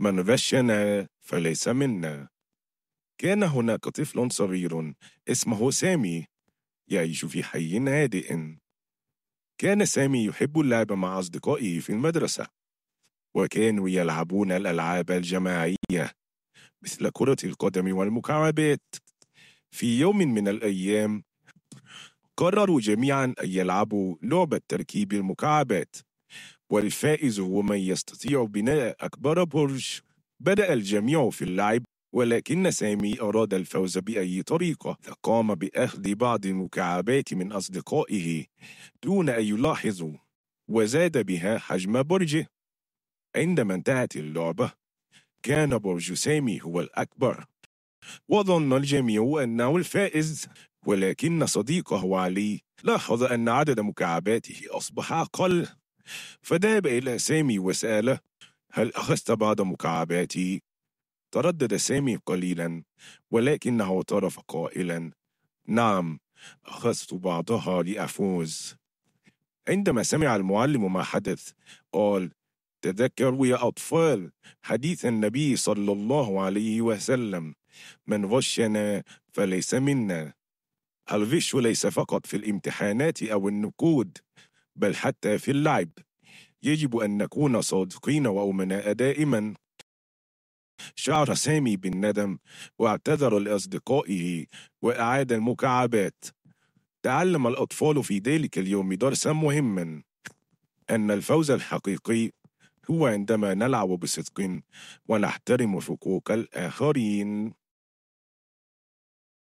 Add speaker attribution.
Speaker 1: من غشنا فليس منا كان هناك طفل صغير اسمه سامي يعيش في حي هادئ كان سامي يحب اللعب مع أصدقائه في المدرسة وكانوا يلعبون الألعاب الجماعية مثل كرة القدم والمكعبات في يوم من الأيام قرروا جميعا أن يلعبوا لعبة تركيب المكعبات والفائز هو من يستطيع بناء أكبر برج بدأ الجميع في اللعب ولكن سامي أراد الفوز بأي طريقة فقام بأخذ بعض المكعبات من أصدقائه دون أن يلاحظوا وزاد بها حجم برجه عندما انتهت اللعبة كان برج سامي هو الأكبر وظن الجميع أنه الفائز ولكن صديقه علي لاحظ أن عدد مكعباته أصبح أقل فذهب إلى سامي وسأله هل أخذت بعض مكعباتي؟ تردد سامي قليلا ولكنه اعترف قائلا نعم أخذت بعضها لأفوز عندما سمع المعلم ما حدث قال تذكروا يا أطفال حديث النبي صلى الله عليه وسلم من غشنا فليس منا الغش ليس فقط في الامتحانات أو النقود بل حتى في اللعب يجب أن نكون صادقين وأمناء دائما شعر سامي بالندم واعتذر لأصدقائه وأعاد المكعبات تعلم الأطفال في ذلك اليوم درسا مهما أن الفوز الحقيقي هو عندما نلعب بصدق ونحترم حقوق الآخرين